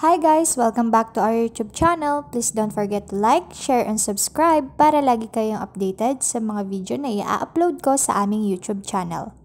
Hi guys! Welcome back to our YouTube channel. Please don't forget to like, share, and subscribe para lagi kayong updated sa mga video na i-upload ko sa aming YouTube channel.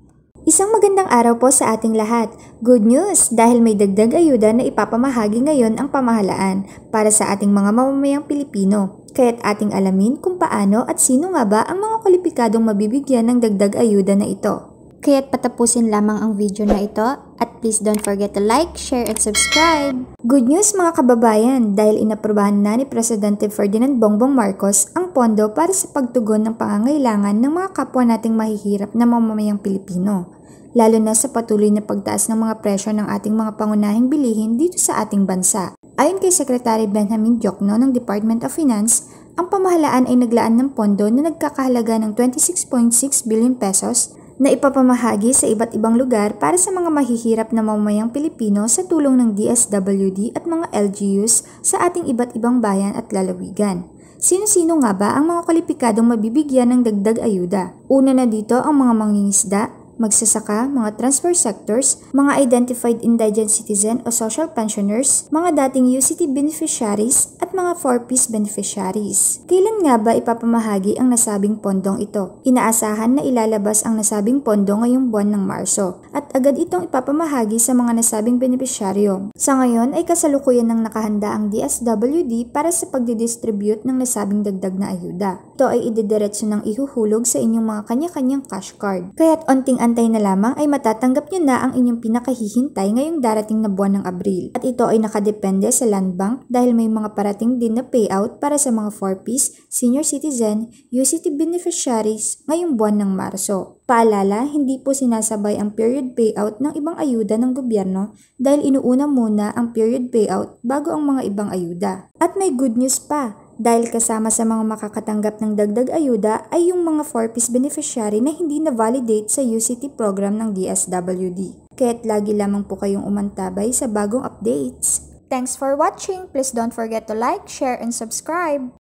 Isang magandang araw po sa ating lahat. Good news dahil may dagdag ayuda na ipapamahagi ngayon ang pamahalaan para sa ating mga mamamayang Pilipino. Kaya't ating alamin kung paano at sino nga ba ang mga kwalipikadong mabibigyan ng dagdag ayuda na ito. Kaya't patapusin lamang ang video na ito at please don't forget to like, share, and subscribe. Good news mga kababayan dahil inaprobahan na ni Presidente Ferdinand Bongbong Marcos ang pondo para sa pagtugon ng pangangailangan ng mga kapwa nating mahihirap na mamamayang Pilipino, lalo na sa patuloy na pagtaas ng mga presyo ng ating mga pangunahing bilihin dito sa ating bansa. Ayon kay Secretary Benjamin Diokno ng Department of Finance, ang pamahalaan ay naglaan ng pondo na nagkakahalaga ng 26.6 billion pesos na ipapamahagi sa iba't ibang lugar para sa mga mahihirap na mamamayang Pilipino sa tulong ng DSWD at mga LGUs sa ating iba't ibang bayan at lalawigan. Sino-sino nga ba ang mga kwalipikadong mabibigyan ng dagdag ayuda? Una na dito ang mga mangingisda, magsasaka, mga transfer sectors, mga identified indigent citizen o social pensioners, mga dating UCT beneficiaries at mga 4-piece beneficiaries. Kailan nga ba ipapamahagi ang nasabing pondong ito? Inaasahan na ilalabas ang nasabing pondo ngayong buwan ng Marso at agad itong ipapamahagi sa mga nasabing benepisyaryo. Sa ngayon ay kasalukuyan ng nakahanda ang DSWD para sa pagdidistribute ng nasabing dagdag na ayuda. Ito ay idediretso ng ihuhulog sa inyong mga kanya-kanyang cash card. Kaya't onting inaantay na lamang ay matatanggap nyo na ang inyong pinakahihintay ngayong darating na buwan ng Abril. At ito ay nakadepende sa Land Bank dahil may mga parating din na payout para sa mga 4Ps, senior citizen, UCT beneficiaries ngayong buwan ng Marso. Paalala, hindi po sinasabay ang period payout ng ibang ayuda ng gobyerno dahil inuuna muna ang period payout bago ang mga ibang ayuda. At may good news pa, dahil kasama sa mga makakatanggap ng dagdag ayuda ay yung mga 4-piece beneficiary na hindi na-validate sa UCT program ng DSWD. Kaya't lagi lamang po kayong umantabay sa bagong updates. Thanks for watching! Please don't forget to like, share, and subscribe!